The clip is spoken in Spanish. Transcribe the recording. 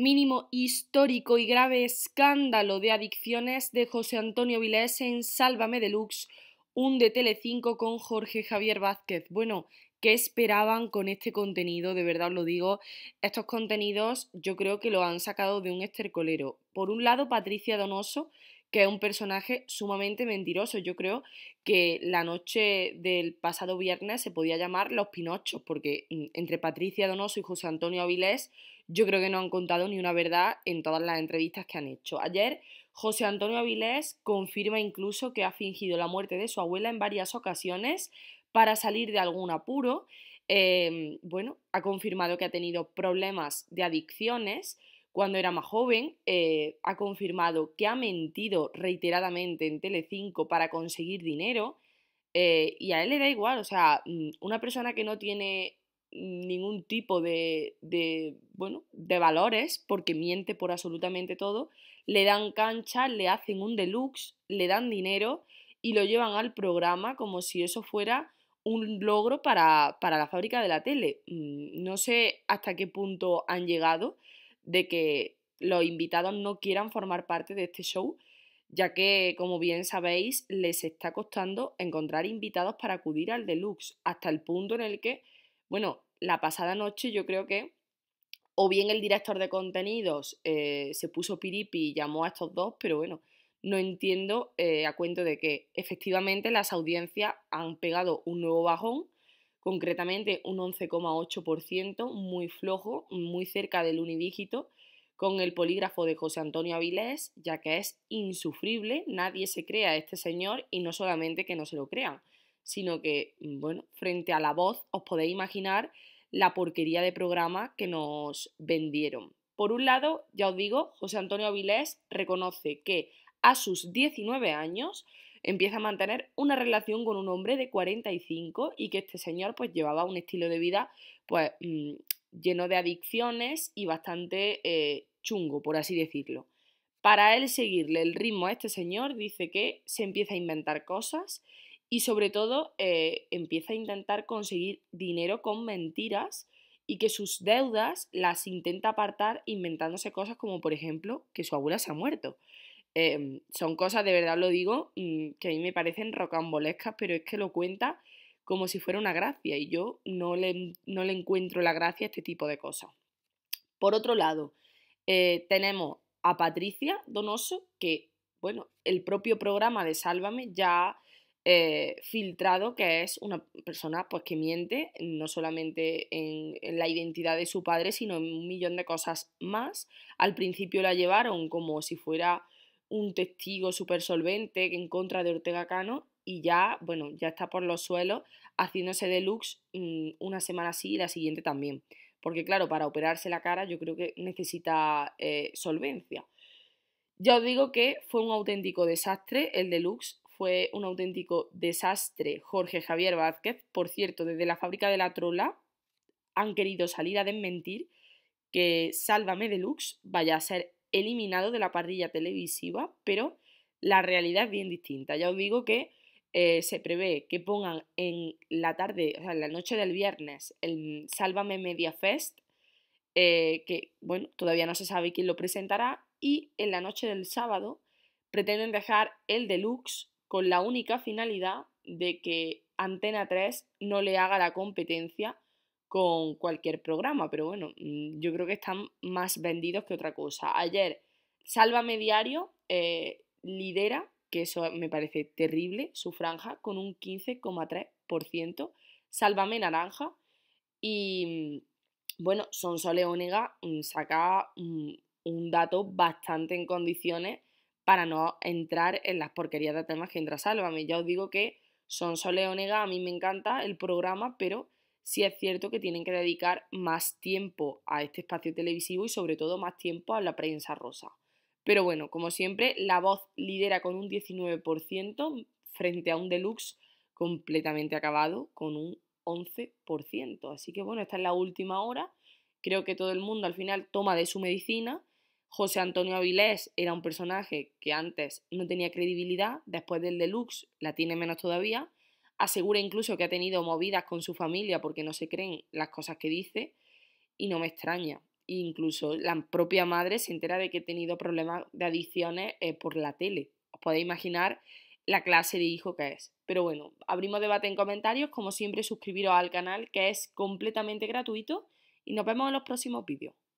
mínimo histórico y grave escándalo de adicciones de José Antonio Vilés en Sálvame Deluxe, un de Telecinco con Jorge Javier Vázquez. Bueno, ¿qué esperaban con este contenido? De verdad os lo digo, estos contenidos yo creo que lo han sacado de un estercolero. Por un lado, Patricia Donoso, que es un personaje sumamente mentiroso. Yo creo que la noche del pasado viernes se podía llamar Los Pinochos, porque mm, entre Patricia Donoso y José Antonio Avilés, yo creo que no han contado ni una verdad en todas las entrevistas que han hecho. Ayer, José Antonio Avilés confirma incluso que ha fingido la muerte de su abuela en varias ocasiones para salir de algún apuro. Em, bueno, ha confirmado que ha tenido problemas de adicciones cuando era más joven, eh, ha confirmado que ha mentido reiteradamente en Telecinco para conseguir dinero eh, y a él le da igual, o sea, mm, una persona que no tiene ningún tipo de, de, bueno, de valores, porque miente por absolutamente todo, le dan cancha, le hacen un deluxe, le dan dinero y lo llevan al programa como si eso fuera un logro para, para la fábrica de la tele. Mm, no sé hasta qué punto han llegado, de que los invitados no quieran formar parte de este show, ya que, como bien sabéis, les está costando encontrar invitados para acudir al deluxe, hasta el punto en el que, bueno, la pasada noche yo creo que o bien el director de contenidos eh, se puso piripi y llamó a estos dos, pero bueno, no entiendo eh, a cuento de que efectivamente las audiencias han pegado un nuevo bajón concretamente un 11,8%, muy flojo, muy cerca del unidígito, con el polígrafo de José Antonio Avilés, ya que es insufrible, nadie se crea a este señor y no solamente que no se lo crean, sino que, mm, bueno, frente a la voz os podéis imaginar la porquería de programa que nos vendieron. Por un lado, ya os digo, José Antonio Avilés reconoce que a sus 19 años empieza a mantener una relación con un hombre de 45 y que este señor pues llevaba un estilo de vida pues mm, lleno de adicciones y bastante eh, chungo, por así decirlo. Para él seguirle el ritmo a este señor dice que se empieza a inventar cosas y sobre todo eh, empieza a intentar conseguir dinero con mentiras y que sus deudas las intenta apartar inventándose cosas como por ejemplo que su abuela se ha muerto. Em, son cosas, de verdad lo digo, mm, que a mí me parecen rocambolescas, pero es que lo cuenta como si fuera una gracia y yo no le, no le encuentro la gracia a este tipo de cosas. Por otro lado, eh, tenemos a Patricia Donoso, que, bueno, el propio programa de Sálvame ya ha eh, filtrado que es una persona pues, que miente no solamente en, la identidad de su padre, sino en un millón de cosas más. Al principio la llevaron como si fuera un testigo súper solvente en contra de Ortega Cano y ya, bueno, ya está por los suelos haciéndose deluxe mm, una semana así y la siguiente también. Porque claro, para operarse la cara yo creo que necesita eh, solvencia. Ya os digo que fue un auténtico desastre el deluxe, fue un auténtico desastre Jorge Javier Vázquez. Por cierto, desde la fábrica de la trola han querido salir a desmentir que Sálvame Deluxe vaya a ser eliminado de la parrilla televisiva, pero la realidad es bien distinta. Ya os digo que eh, se prevé que pongan en la tarde, o sea, en la noche del viernes, el Sálvame Media Fest, eh, que, bueno, todavía no se sabe quién lo presentará, y en la noche del sábado pretenden dejar el deluxe con la única finalidad de que Antena 3 no le haga la competencia con cualquier programa, pero bueno, mm, yo creo que están más vendidos que otra cosa. Ayer, Sálvame Diario eh, lidera, que eso me parece terrible, su franja con un 15,3%, Sálvame Naranja y, mm, bueno, Sonsole Onega mm, saca un dato bastante en condiciones para no entrar en las porquerías de temas que entra Sálvame. Ya os digo que Sonsole Onega a mí me encanta el programa, pero si es cierto que tienen que dedicar más tiempo a este espacio televisivo y sobre todo más tiempo a la prensa rosa. Pero bueno, como siempre, La Voz lidera con un 19% frente a un Deluxe completamente acabado con un 11%. Así que bueno, esta es la última hora. Creo que todo el mundo al final toma de su medicina. José Antonio Avilés era un personaje que antes no tenía credibilidad, después del Deluxe la tiene menos todavía asegura incluso que ha tenido movidas con su familia porque no se creen las cosas que dice y no me extraña. Incluso la propia madre se entera de que ha tenido problemas de adicciones eh, por la tele. Os podéis imaginar la clase de hijo que es. Pero bueno, abrimos debate en comentarios. Como siempre, suscribiros al canal que es completamente gratuito y nos vemos en los próximos vídeos.